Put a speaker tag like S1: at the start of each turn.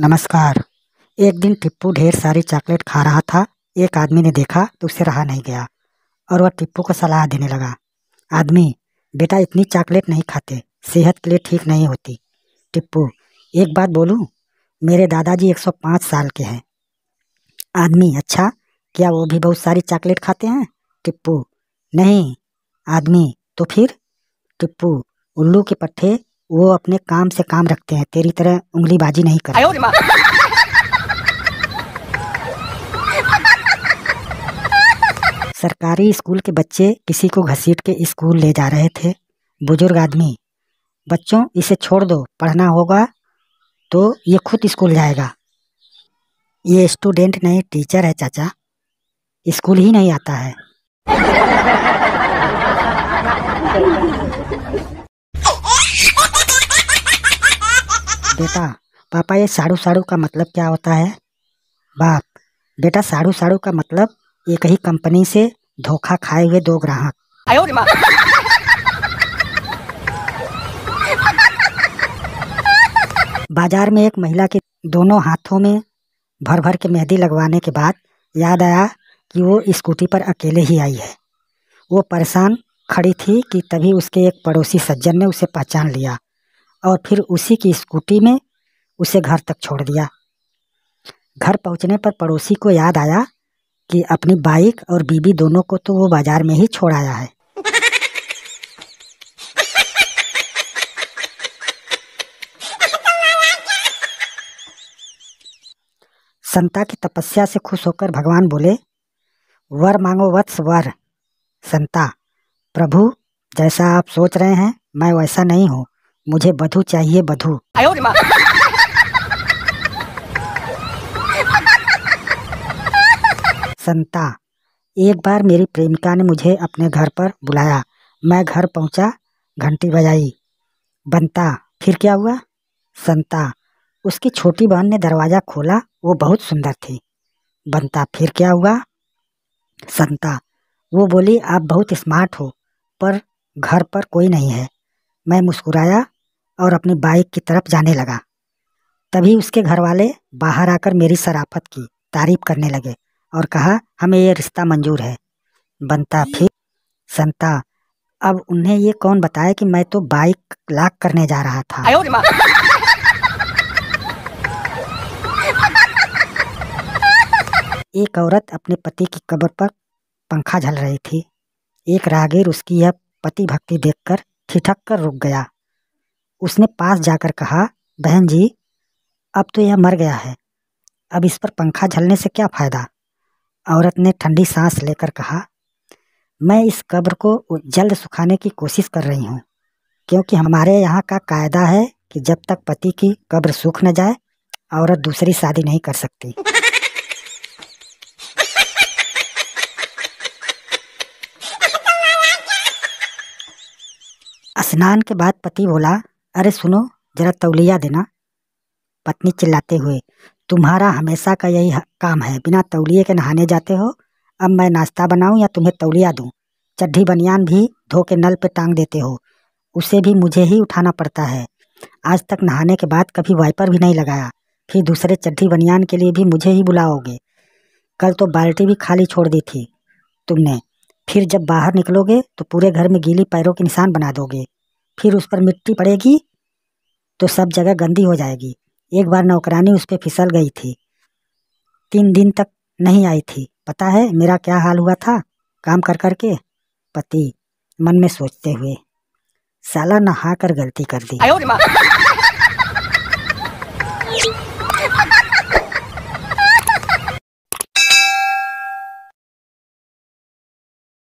S1: नमस्कार एक दिन टिप्पू ढेर सारी चॉकलेट खा रहा था एक आदमी ने देखा तो उसे रहा नहीं गया और वह टिप्पू को सलाह देने लगा आदमी बेटा इतनी चॉकलेट नहीं खाते सेहत के लिए ठीक नहीं होती टिप्पू एक बात बोलूँ मेरे दादाजी 105 साल के हैं आदमी अच्छा क्या वो भी बहुत सारी चॉकलेट खाते हैं टिप्पू नहीं आदमी तो फिर टिप्पू उल्लू के पट्टे वो अपने काम से काम रखते हैं तेरी तरह उंगलीबाजी नहीं करते सरकारी स्कूल के बच्चे किसी को घसीट के स्कूल ले जा रहे थे बुजुर्ग आदमी बच्चों इसे छोड़ दो पढ़ना होगा तो ये खुद स्कूल जाएगा ये स्टूडेंट नहीं टीचर है चाचा स्कूल ही नहीं आता है बेटा पापा ये साड़ू साड़ू का मतलब क्या होता है बाप बेटा साड़ू साड़ू का मतलब एक ही कंपनी से धोखा खाए हुए दो ग्राहक बाजार में एक महिला के दोनों हाथों में भर भर के मेहंदी लगवाने के बाद याद आया कि वो स्कूटी पर अकेले ही आई है वो परेशान खड़ी थी कि तभी उसके एक पड़ोसी सज्जन ने उसे पहचान लिया और फिर उसी की स्कूटी में उसे घर तक छोड़ दिया घर पहुंचने पर पड़ोसी को याद आया कि अपनी बाइक और बीबी दोनों को तो वो बाजार में ही छोड़ आया है संता की तपस्या से खुश होकर भगवान बोले वर मांगो वत्स वर संता प्रभु जैसा आप सोच रहे हैं मैं वैसा नहीं हूँ मुझे बधू चाहिए बधू संता एक बार मेरी प्रेमिका ने मुझे अपने घर पर बुलाया मैं घर पहुंचा घंटी बजाई बनता फिर क्या हुआ संता उसकी छोटी बहन ने दरवाज़ा खोला वो बहुत सुंदर थी बनता फिर क्या हुआ संता वो बोली आप बहुत स्मार्ट हो पर घर पर कोई नहीं है मैं मुस्कुराया और अपनी बाइक की तरफ जाने लगा तभी उसके घर वाले बाहर आकर मेरी शराफत की तारीफ करने लगे और कहा हमें यह रिश्ता मंजूर है बनता फिर संता अब उन्हें ये कौन बताया कि मैं तो बाइक लाक करने जा रहा था एक औरत अपने पति की कब्र पर पंखा झल रही थी एक रागीर उसकी यह पति भक्ति देखकर ठिठक कर रुक गया उसने पास जाकर कहा बहन जी अब तो यह मर गया है अब इस पर पंखा झलने से क्या फ़ायदा औरत ने ठंडी सांस लेकर कहा मैं इस कब्र को जल्द सुखाने की कोशिश कर रही हूँ क्योंकि हमारे यहाँ का कायदा है कि जब तक पति की कब्र सूख न जाए औरत दूसरी शादी नहीं कर सकती स्नान के बाद पति बोला अरे सुनो जरा तौलिया देना पत्नी चिल्लाते हुए तुम्हारा हमेशा का यही काम है बिना तौलिए के नहाने जाते हो अब मैं नाश्ता बनाऊं या तुम्हें तौलिया दूं चड्ढी बनियान भी धो के नल पे टांग देते हो उसे भी मुझे ही उठाना पड़ता है आज तक नहाने के बाद कभी वाइपर भी नहीं लगाया फिर दूसरे चड्ढी बनियान के लिए भी मुझे ही बुलाओगे कल तो बाल्टी भी खाली छोड़ दी थी तुमने फिर जब बाहर निकलोगे तो पूरे घर में गीली पैरों के निशान बना दोगे फिर उस पर मिट्टी पड़ेगी तो सब जगह गंदी हो जाएगी एक बार नौकरानी उस पर फिसल गई थी तीन दिन तक नहीं आई थी पता है मेरा क्या हाल हुआ था काम कर कर के पति मन में सोचते हुए साला नहा कर गलती कर दी